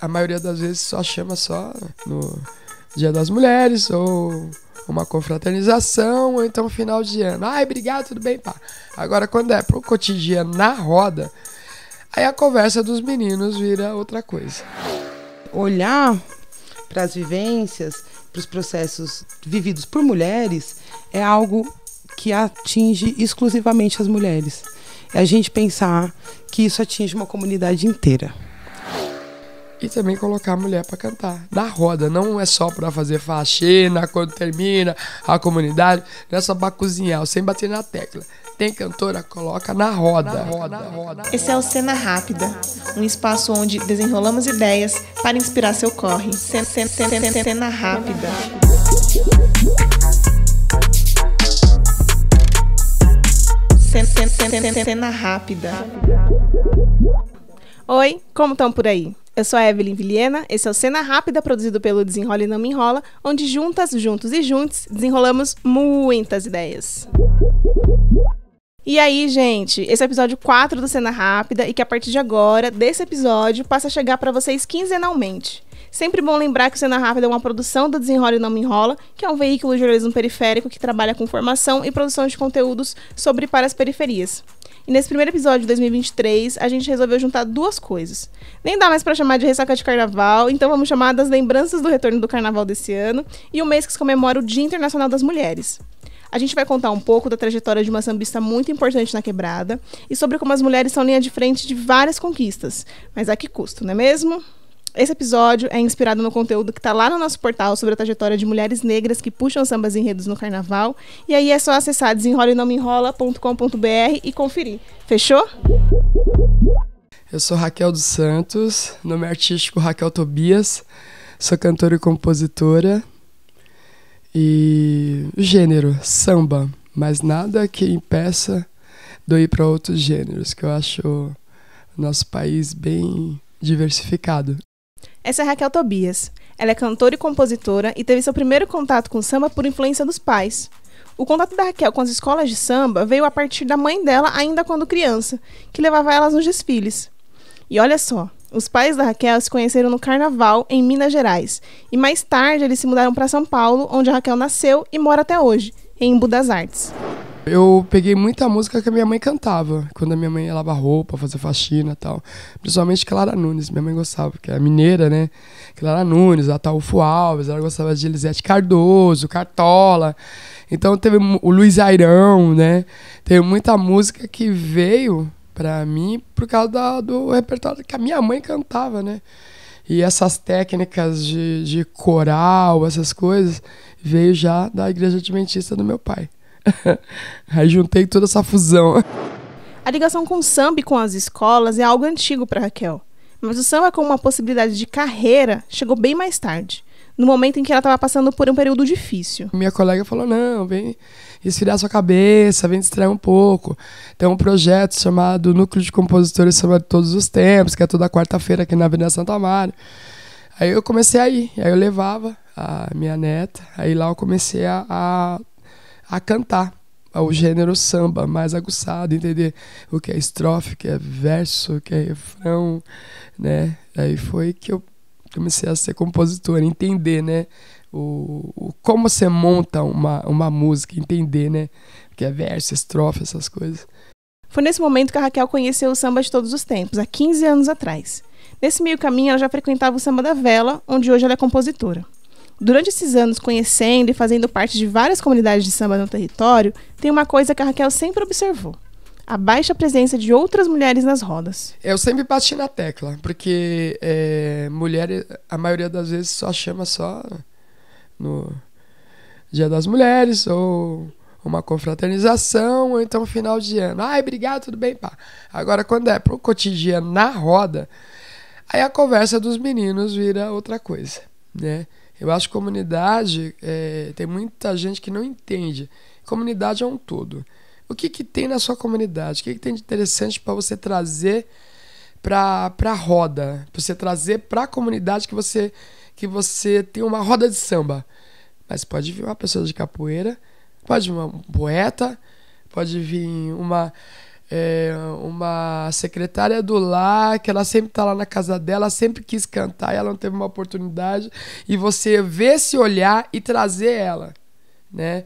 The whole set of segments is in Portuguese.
a maioria das vezes só chama só no Dia das Mulheres ou uma confraternização ou então final de ano. Ai, obrigado, tudo bem, pá. Agora, quando é pro cotidiano na roda, aí a conversa dos meninos vira outra coisa. Olhar para as vivências, para os processos vividos por mulheres, é algo que atinge exclusivamente as mulheres. É a gente pensar que isso atinge uma comunidade inteira e também colocar a mulher para cantar. na roda, não é só para fazer faxina quando termina a comunidade, não é só para cozinhar, sem bater na tecla. Tem cantora, coloca na roda. Na roda, na roda. Esse é o Cena Rápida, um espaço onde desenrolamos ideias para inspirar seu corre. Cena, cena, cena, cena Rápida. Cena Rápida. Oi, como estão por aí? Eu sou a Evelyn Vilhena, esse é o Cena Rápida, produzido pelo Desenrola e Não Me Enrola, onde juntas, juntos e juntos desenrolamos muitas ideias. E aí, gente, esse é o episódio 4 do Cena Rápida e que a partir de agora, desse episódio, passa a chegar para vocês quinzenalmente. Sempre bom lembrar que o Cena Rápida é uma produção do Desenrola e Não Me Enrola, que é um veículo de jornalismo periférico que trabalha com formação e produção de conteúdos sobre para as periferias. E nesse primeiro episódio de 2023, a gente resolveu juntar duas coisas. Nem dá mais para chamar de ressaca de carnaval, então vamos chamar das lembranças do retorno do carnaval desse ano e o mês que se comemora o Dia Internacional das Mulheres. A gente vai contar um pouco da trajetória de uma sambista muito importante na quebrada e sobre como as mulheres são linha de frente de várias conquistas. Mas a que custo, não é mesmo? Esse episódio é inspirado no conteúdo que está lá no nosso portal sobre a trajetória de mulheres negras que puxam sambas e enredos no carnaval. E aí é só acessar desenrola e conferir. Fechou? Eu sou Raquel dos Santos, nome artístico Raquel Tobias, sou cantora e compositora. E gênero, samba, mas nada que impeça de eu ir para outros gêneros, que eu acho nosso país bem diversificado. Essa é Raquel Tobias. Ela é cantora e compositora e teve seu primeiro contato com samba por influência dos pais. O contato da Raquel com as escolas de samba veio a partir da mãe dela ainda quando criança, que levava elas nos desfiles. E olha só, os pais da Raquel se conheceram no carnaval em Minas Gerais, e mais tarde eles se mudaram para São Paulo, onde a Raquel nasceu e mora até hoje, em Embu das Artes. Eu peguei muita música que a minha mãe cantava, quando a minha mãe lavava roupa, fazia faxina e tal. Principalmente Clara Nunes, minha mãe gostava, porque é mineira, né? Clara Nunes, Ataúfo Alves, ela gostava de Elisete Cardoso, Cartola. Então teve o Luiz Airão, né? Teve muita música que veio para mim por causa da, do repertório que a minha mãe cantava, né? E essas técnicas de, de coral, essas coisas, veio já da Igreja Adventista do meu pai. Aí juntei toda essa fusão. A ligação com o samba e com as escolas é algo antigo para Raquel. Mas o samba como uma possibilidade de carreira chegou bem mais tarde, no momento em que ela estava passando por um período difícil. Minha colega falou: "Não, vem esfriar sua cabeça, vem distrair um pouco. Tem um projeto chamado Núcleo de Compositores Samba de Todos os Tempos, que é toda quarta-feira aqui na Avenida Santa Maria. Aí eu comecei a ir, aí eu levava a minha neta, aí lá eu comecei a, a a cantar é o gênero samba mais aguçado, entender o que é estrofe, o que é verso, o que é refrão, né? Aí foi que eu comecei a ser compositor, entender, né? O, o, como você monta uma, uma música, entender, né? O que é verso, estrofe, essas coisas. Foi nesse momento que a Raquel conheceu o samba de todos os tempos, há 15 anos atrás. Nesse meio caminho, ela já frequentava o samba da vela, onde hoje ela é compositora durante esses anos conhecendo e fazendo parte de várias comunidades de samba no território, tem uma coisa que a Raquel sempre observou: a baixa presença de outras mulheres nas rodas. Eu sempre bati na tecla, porque é, mulher, a maioria das vezes, só chama só no Dia das Mulheres ou uma confraternização, ou então final de ano. Ai, obrigado, tudo bem, pá. Agora, quando é pro cotidiano na roda, aí a conversa dos meninos vira outra coisa, né? Eu acho que comunidade é, tem muita gente que não entende. Comunidade é um todo. O que, que tem na sua comunidade? O que, que tem de interessante para você trazer para a roda? Para você trazer para a comunidade que você, que você tem uma roda de samba. Mas pode vir uma pessoa de capoeira, pode vir um poeta, pode vir uma é, uma secretária do lar, que ela sempre tá lá na casa dela, sempre quis cantar e ela não teve uma oportunidade. E você ver se olhar e trazer ela, né?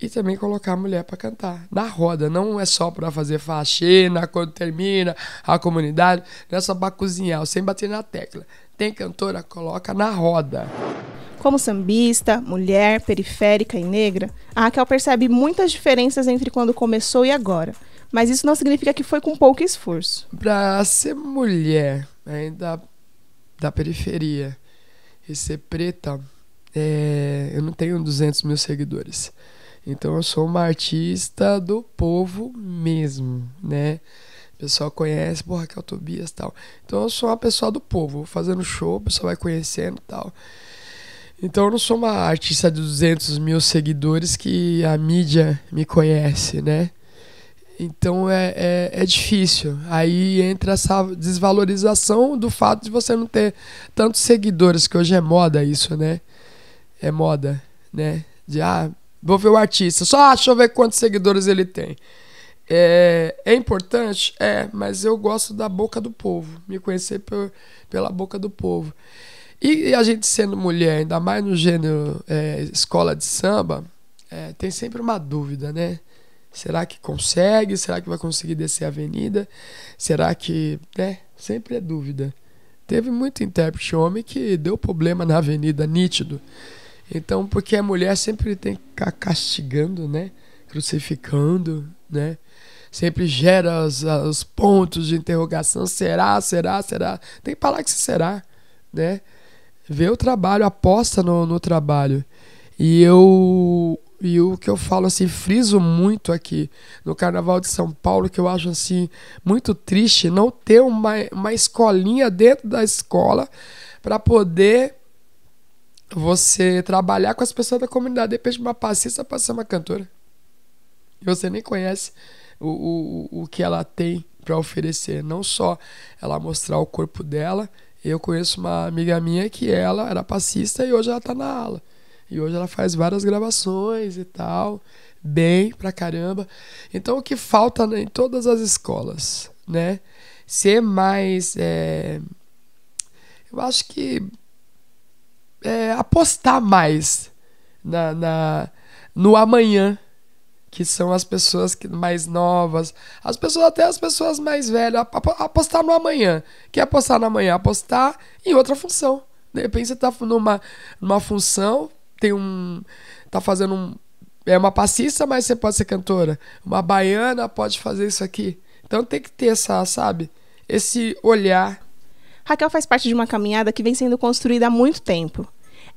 E também colocar a mulher para cantar na roda. Não é só para fazer faxina quando termina a comunidade, não é só para cozinhar, sem bater na tecla. Tem cantora, coloca na roda. Como sambista, mulher, periférica e negra, a Raquel percebe muitas diferenças entre quando começou e agora. Mas isso não significa que foi com pouco esforço. Pra ser mulher, ainda né, da periferia, e ser preta, é, eu não tenho 200 mil seguidores. Então eu sou uma artista do povo mesmo, né? O pessoal conhece, porra, que é o Tobias e tal. Então eu sou uma pessoa do povo, fazendo show, o pessoal vai conhecendo e tal. Então eu não sou uma artista de 200 mil seguidores que a mídia me conhece, né? Então é, é, é, difícil. Aí entra essa desvalorização do fato de você não ter tantos seguidores, que hoje é moda isso, né? É moda, né? De ah, vou ver o artista, só ah, deixa eu ver quantos seguidores ele tem. É, é importante? É, mas eu gosto da boca do povo, me conhecer por, pela boca do povo. E, e, a gente sendo mulher, ainda mais no gênero é, escola de samba, é, tem sempre uma dúvida, né? Será que consegue? Será que vai conseguir descer a avenida? Será que. né? Sempre é dúvida. Teve muito intérprete homem que deu problema na avenida, nítido. Então, porque a mulher sempre tem que ficar castigando, né? Crucificando, né? Sempre gera os, os pontos de interrogação. Será, será, será? Tem que falar que será, né? Vê o trabalho, aposta no, no trabalho. E eu e o que eu falo assim, friso muito aqui no Carnaval de São Paulo, que eu acho assim muito triste não ter uma, uma escolinha dentro da escola para poder você trabalhar com as pessoas da comunidade. De uma passista passa ser uma cantora. E você nem conhece o, o, o que ela tem para oferecer. Não só ela mostrar o corpo dela. Eu conheço uma amiga minha que ela era passista e hoje ela está na ala. E hoje ela faz várias gravações e tal, bem pra caramba. Então o que falta né, em todas as escolas, né? Ser mais. É... eu acho que. É, apostar mais na, na, no amanhã, que são as pessoas mais novas, as pessoas até as pessoas mais velhas, apostar no amanhã. Quer apostar no amanhã? Apostar em outra função. De repente você está numa, numa função tem um. tá fazendo um. É uma passista, mas você pode ser cantora. Uma baiana pode fazer isso aqui. Então tem que ter essa, sabe? Esse olhar. Raquel faz parte de uma caminhada que vem sendo construída há muito tempo.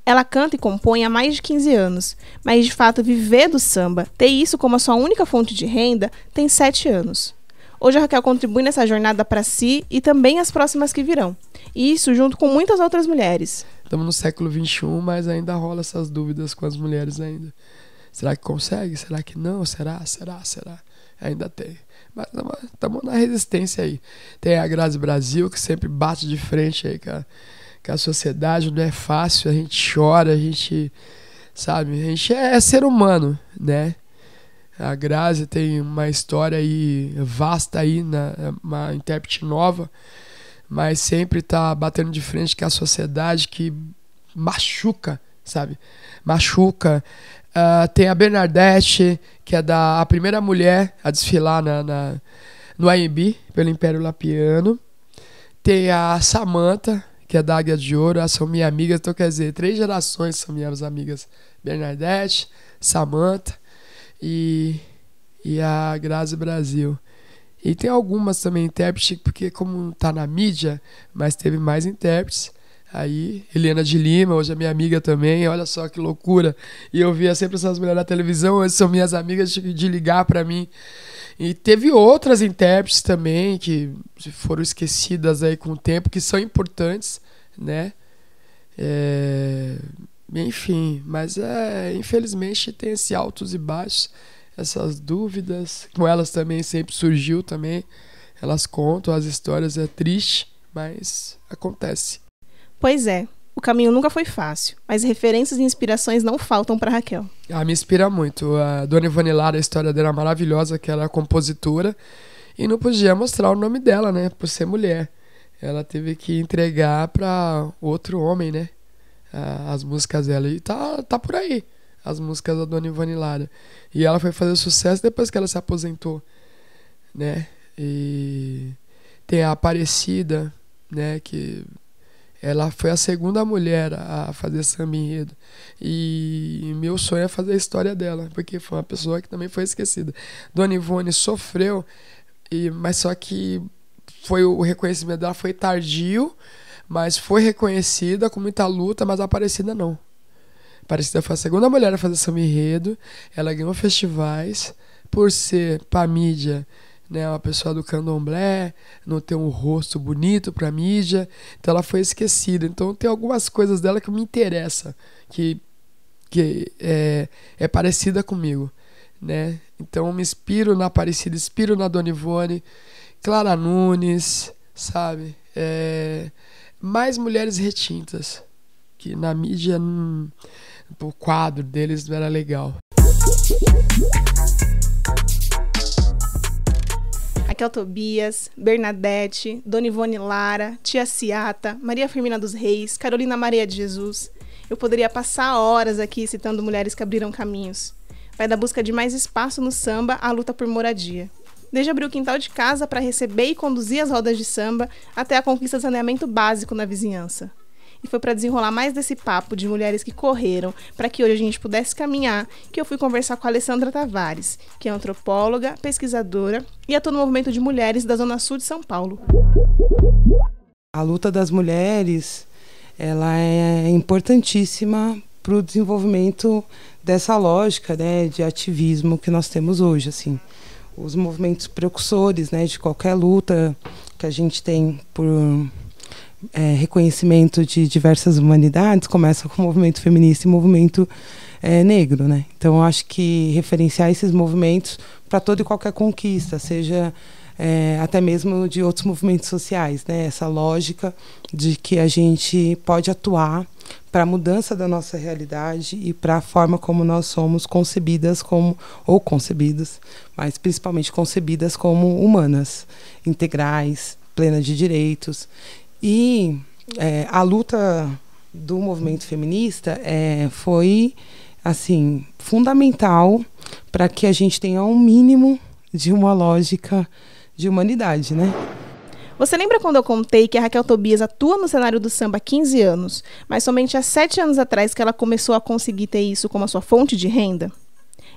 Ela canta e compõe há mais de 15 anos, mas de fato viver do samba, ter isso como a sua única fonte de renda, tem 7 anos. Hoje a Raquel contribui nessa jornada para si e também as próximas que virão. E isso junto com muitas outras mulheres. Estamos no século XXI, mas ainda rola essas dúvidas com as mulheres ainda. Será que consegue? Será que não? Será? Será? Será? Ainda tem. Mas estamos na resistência aí. Tem a Grazi Brasil, que sempre bate de frente aí, com a sociedade não é fácil, a gente chora, a gente. Sabe? A gente é, é ser humano, né? A Grazi tem uma história aí vasta aí, na, uma intérprete nova mas sempre tá batendo de frente com a sociedade que machuca, sabe? Machuca. Uh, tem a Bernadette, que é da, a primeira mulher a desfilar na, na no AMB, pelo Império Lapiano. Tem a Samantha, que é da Águia de Ouro, elas são minhas amigas, então quer dizer, três gerações são minhas amigas. Bernadette, Samantha e, e a Grazi Brasil. E tem algumas também intérpretes, porque como tá na mídia, mas teve mais intérpretes. Aí, Helena de Lima, hoje é minha amiga também, olha só que loucura. E eu via sempre essas mulheres na televisão, hoje são minhas amigas de, ligar para mim. E teve outras intérpretes também que foram esquecidas aí com o tempo, que são importantes, né? É... Enfim, mas é, infelizmente tem esse altos e baixos essas dúvidas. Com elas também sempre surgiu também. Elas contam as histórias, é triste, mas acontece. Pois é, o caminho nunca foi fácil, mas referências e inspirações não faltam para Raquel. Ah, me inspira muito. A Dona Ivone Lara, a história dela é maravilhosa, que ela é compositora e não podia mostrar o nome dela, né, por ser mulher. Ela teve que entregar para outro homem, né, as músicas dela. E tá, tá por aí as músicas da Dona Ivone Lara. E ela foi fazer sucesso depois que ela se aposentou, né? E tem a Aparecida, né, que ela foi a segunda mulher a fazer samba enredo. E meu sonho é fazer a história dela, porque foi uma pessoa que também foi esquecida. Dona Ivone sofreu, e, mas só que foi o reconhecimento dela foi tardio, mas foi reconhecida com muita luta, mas Aparecida não. Aparecida foi a segunda mulher a fazer samba enredo. Ela ganhou festivais por ser para mídia, né, uma pessoa do candomblé, não ter um rosto bonito para mídia, então ela foi esquecida. Então tem algumas coisas dela que me interessa, que que é, é parecida comigo, né? Então me inspiro na Aparecida, inspiro na Dona Ivone, Clara Nunes, sabe? É, mais mulheres retintas que na mídia não hum, o quadro deles era legal. Aqui é o Tobias, Bernadette, Dona Ivone Lara, Tia Ciata, Maria Firmina dos Reis, Carolina Maria de Jesus. Eu poderia passar horas aqui citando mulheres que abriram caminhos. Vai da busca de mais espaço no samba à luta por moradia. Desde abrir o quintal de casa para receber e conduzir as rodas de samba até a conquista do saneamento básico na vizinhança. E foi para desenrolar mais desse papo de mulheres que correram para que hoje a gente pudesse caminhar que eu fui conversar com a Alessandra Tavares, que é antropóloga, pesquisadora e atua no movimento de mulheres da Zona Sul de São Paulo. A luta das mulheres ela é importantíssima para o desenvolvimento dessa lógica né, de ativismo que nós temos hoje. Assim. Os movimentos precursores né, de qualquer luta que a gente tem por é, reconhecimento de diversas humanidades começa com o movimento feminista e movimento é, negro, né? Então, acho que referenciar esses movimentos para toda e qualquer conquista, seja é, até mesmo de outros movimentos sociais, né? Essa lógica de que a gente pode atuar para a mudança da nossa realidade e para a forma como nós somos concebidas como ou concebidos, mas principalmente concebidas como humanas, integrais, plenas de direitos e é, a luta do movimento feminista é, foi assim fundamental para que a gente tenha um mínimo de uma lógica de humanidade, né? Você lembra quando eu contei que a Raquel Tobias atua no cenário do samba há 15 anos, mas somente há 7 anos atrás que ela começou a conseguir ter isso como a sua fonte de renda?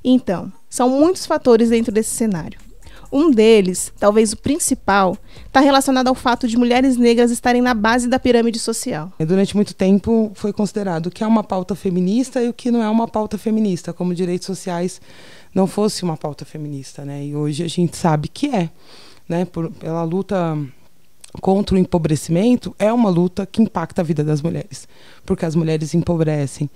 Então, são muitos fatores dentro desse cenário. Um deles, talvez o principal, está relacionado ao fato de mulheres negras estarem na base da pirâmide social. Durante muito tempo foi considerado o que é uma pauta feminista e o que não é uma pauta feminista, como direitos sociais não fosse uma pauta feminista, né? E hoje a gente sabe que é, né? Por, pela luta contra o empobrecimento é uma luta que impacta a vida das mulheres, porque as mulheres empobrecem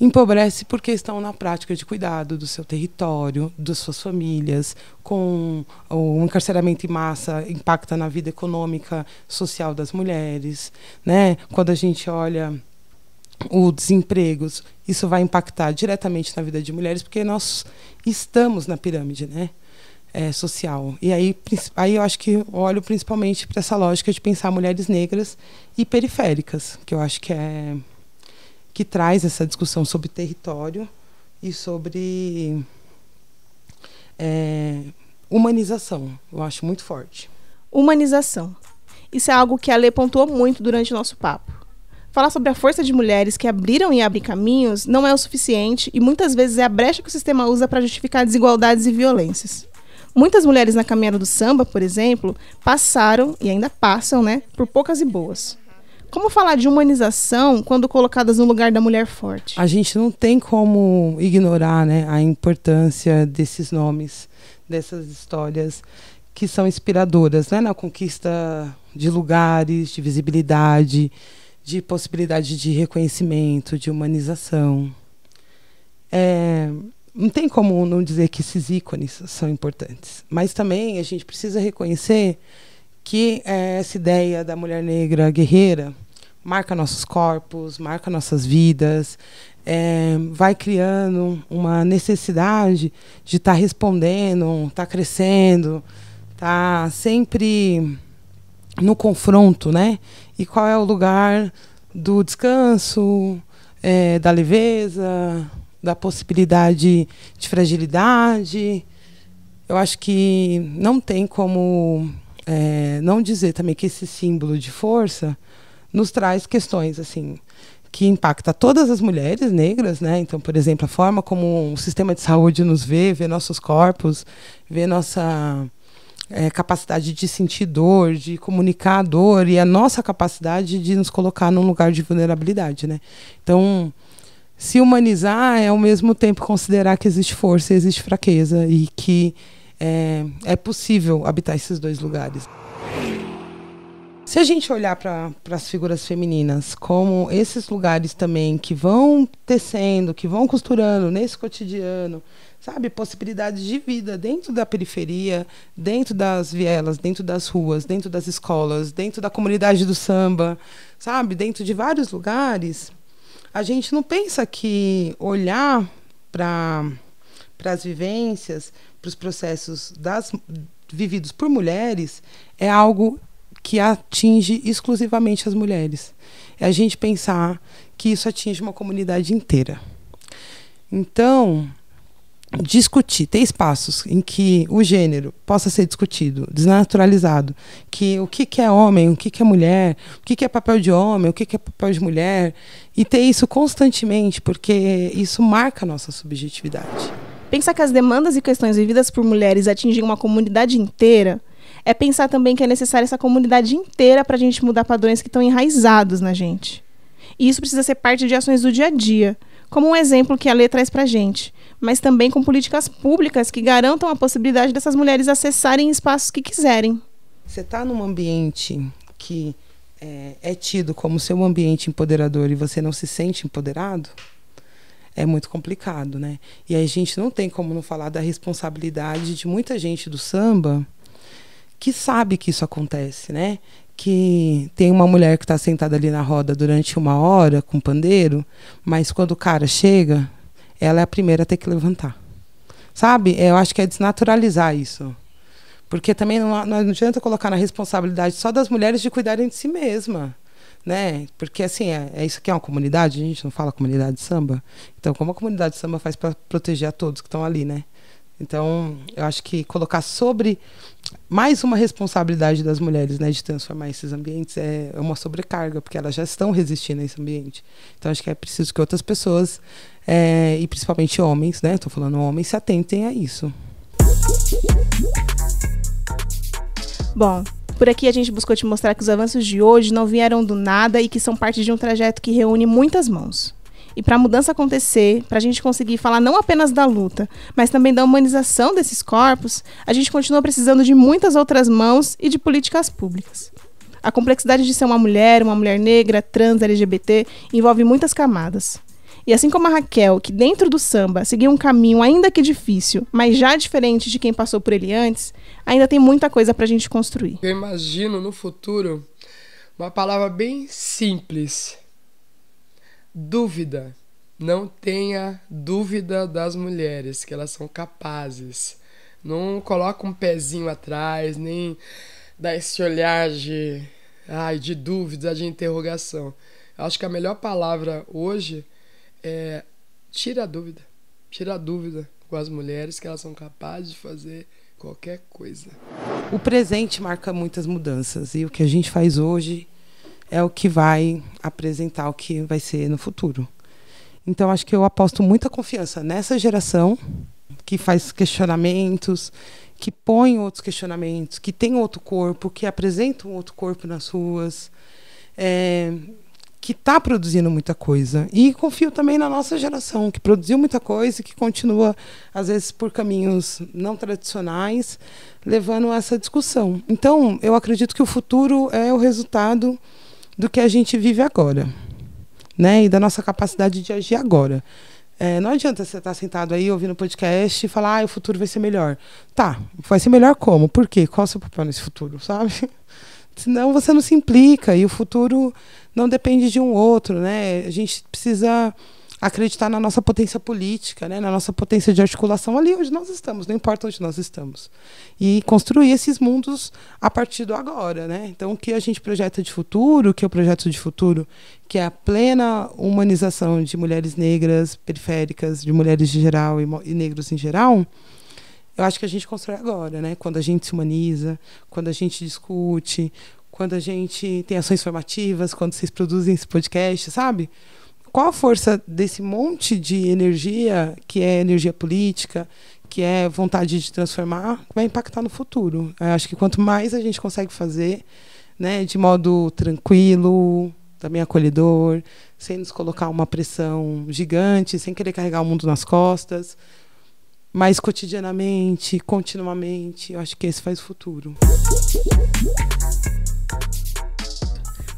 empobrece porque estão na prática de cuidado do seu território, das suas famílias, com o encarceramento em massa impacta na vida econômica, social das mulheres, né? Quando a gente olha o desemprego, isso vai impactar diretamente na vida de mulheres porque nós estamos na pirâmide, né? É, social. E aí, aí eu acho que olho principalmente para essa lógica de pensar mulheres negras e periféricas, que eu acho que é que traz essa discussão sobre território e sobre é, humanização. Eu acho muito forte. Humanização. Isso é algo que a Lê pontuou muito durante o nosso papo. Falar sobre a força de mulheres que abriram e abrem caminhos não é o suficiente e muitas vezes é a brecha que o sistema usa para justificar desigualdades e violências. Muitas mulheres na caminhada do samba, por exemplo, passaram e ainda passam, né, por poucas e boas. Como falar de humanização quando colocadas no lugar da mulher forte? A gente não tem como ignorar né, a importância desses nomes, dessas histórias que são inspiradoras né, na conquista de lugares, de visibilidade, de possibilidade de reconhecimento, de humanização. É, não tem como não dizer que esses ícones são importantes, mas também a gente precisa reconhecer que é, essa ideia da mulher negra guerreira marca nossos corpos, marca nossas vidas, é, vai criando uma necessidade de estar tá respondendo, estar tá crescendo, estar tá sempre no confronto, né? E qual é o lugar do descanso, é, da leveza, da possibilidade de fragilidade? Eu acho que não tem como é, não dizer também que esse símbolo de força nos traz questões assim que impacta todas as mulheres negras, né? Então, por exemplo, a forma como o sistema de saúde nos vê, vê nossos corpos, vê nossa é, capacidade de sentir dor, de comunicar a dor e a nossa capacidade de nos colocar num lugar de vulnerabilidade, né? Então, se humanizar é ao mesmo tempo considerar que existe força, existe fraqueza e que é, é possível habitar esses dois lugares. Se a gente olhar para as figuras femininas como esses lugares também que vão tecendo, que vão costurando nesse cotidiano, sabe, possibilidades de vida dentro da periferia, dentro das vielas, dentro das ruas, dentro das escolas, dentro da comunidade do samba, sabe, dentro de vários lugares, a gente não pensa que olhar para para as vivências, para os processos das, vividos por mulheres, é algo que atinge exclusivamente as mulheres. É a gente pensar que isso atinge uma comunidade inteira. Então, discutir, ter espaços em que o gênero possa ser discutido, desnaturalizado, que o que, é homem, o que, é mulher, o que, é papel de homem, o que, que é papel de mulher, e ter isso constantemente, porque isso marca a nossa subjetividade. Pensar que as demandas e questões vividas por mulheres atingem uma comunidade inteira é pensar também que é necessária essa comunidade inteira para a gente mudar padrões que estão enraizados na gente. E isso precisa ser parte de ações do dia a dia, como um exemplo que a lei traz para a gente, mas também com políticas públicas que garantam a possibilidade dessas mulheres acessarem espaços que quiserem. Você está num ambiente que é, é tido como seu ambiente empoderador e você não se sente empoderado? é muito complicado, né? E a gente não tem como não falar da responsabilidade de muita gente do samba que sabe que isso acontece, né? Que tem uma mulher que está sentada ali na roda durante uma hora com o pandeiro, mas quando o cara chega, ela é a primeira a ter que levantar. Sabe? Eu acho que é desnaturalizar isso. Porque também não, não adianta colocar na responsabilidade só das mulheres de cuidarem de si mesma né? Porque assim, é, é, isso aqui é uma comunidade, a gente não fala comunidade de samba. Então, como a comunidade de samba faz para proteger a todos que estão ali, né? Então, eu acho que colocar sobre mais uma responsabilidade das mulheres, né, de transformar esses ambientes é, é uma sobrecarga, porque elas já estão resistindo a esse ambiente. Então, acho que é preciso que outras pessoas, é, e principalmente homens, né, estou falando homens, se atentem a isso. Bom, por aqui a gente buscou te mostrar que os avanços de hoje não vieram do nada e que são parte de um trajeto que reúne muitas mãos. E para a mudança acontecer, para a gente conseguir falar não apenas da luta, mas também da humanização desses corpos, a gente continua precisando de muitas outras mãos e de políticas públicas. A complexidade de ser uma mulher, uma mulher negra, trans, LGBT, envolve muitas camadas. E assim como a Raquel, que dentro do samba seguiu um caminho ainda que difícil, mas já diferente de quem passou por ele antes, ainda tem muita coisa para a gente construir. Eu imagino no futuro uma palavra bem simples: dúvida. Não tenha dúvida das mulheres, que elas são capazes. Não coloca um pezinho atrás, nem dá esse olhar de, ai, de dúvida, de interrogação. Eu acho que a melhor palavra hoje é, tira a dúvida. Tira a dúvida com as mulheres que elas são capazes de fazer qualquer coisa. O presente marca muitas mudanças e o que a gente faz hoje é o que vai apresentar o que vai ser no futuro. Então acho que eu aposto muita confiança nessa geração que faz questionamentos, que põe outros questionamentos, que tem outro corpo, que apresenta um outro corpo nas ruas. É, que está produzindo muita coisa. E confio também na nossa geração, que produziu muita coisa e que continua, às vezes, por caminhos não tradicionais, levando essa discussão. Então, eu acredito que o futuro é o resultado do que a gente vive agora, né? E da nossa capacidade de agir agora. É, não adianta você estar tá sentado aí ouvindo podcast e falar, ah, o futuro vai ser melhor. Tá, vai ser melhor como? Por quê? Qual é o seu papel nesse futuro, sabe? Senão você não se implica e o futuro não depende de um outro, né? A gente precisa acreditar na nossa potência política, né? na nossa potência de articulação ali onde nós estamos, não importa onde nós estamos. E construir esses mundos a partir do agora. Né? Então, o que a gente projeta de futuro, o que é o projeto de futuro, que é a plena humanização de mulheres negras, periféricas, de mulheres em geral e, e negros em geral, eu acho que a gente constrói agora, né? quando a gente se humaniza, quando a gente discute, quando a gente tem ações formativas, quando vocês produzem esse podcast, sabe? Qual a força desse monte de energia, que é energia política, que é vontade de transformar, vai impactar no futuro? Eu acho que quanto mais a gente consegue fazer, né, de modo tranquilo, também acolhedor, sem nos colocar uma pressão gigante, sem querer carregar o mundo nas costas, mais cotidianamente, continuamente. Eu acho que esse faz o futuro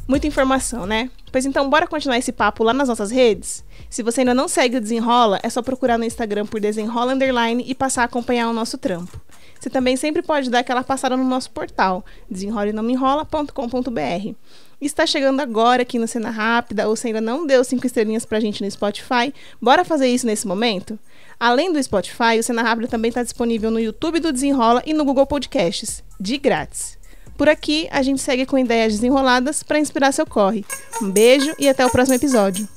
muita informação, né? Pois então, bora continuar esse papo lá nas nossas redes? Se você ainda não segue o Desenrola, é só procurar no Instagram por Desenrola Underline e passar a acompanhar o nosso trampo. Você também sempre pode dar aquela passada no nosso portal, desenrolenãomenrola.com.br. Está chegando agora aqui no Cena Rápida, ou se ainda não deu cinco estrelinhas pra gente no Spotify, bora fazer isso nesse momento? Além do Spotify, o Cena Rápida também está disponível no YouTube do Desenrola e no Google Podcasts, de grátis. Por aqui, a gente segue com ideias desenroladas para inspirar seu corre. Um beijo e até o próximo episódio.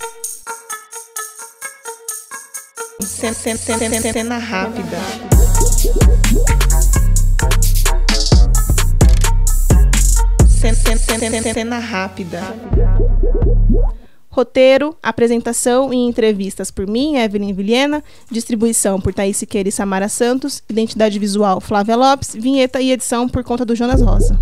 Cena rápida. Cena rápida. Roteiro, apresentação e entrevistas por mim, Evelyn Vilhena. Distribuição por Thaís Siqueira e Samara Santos. Identidade visual, Flávia Lopes. Vinheta e edição por conta do Jonas Rosa.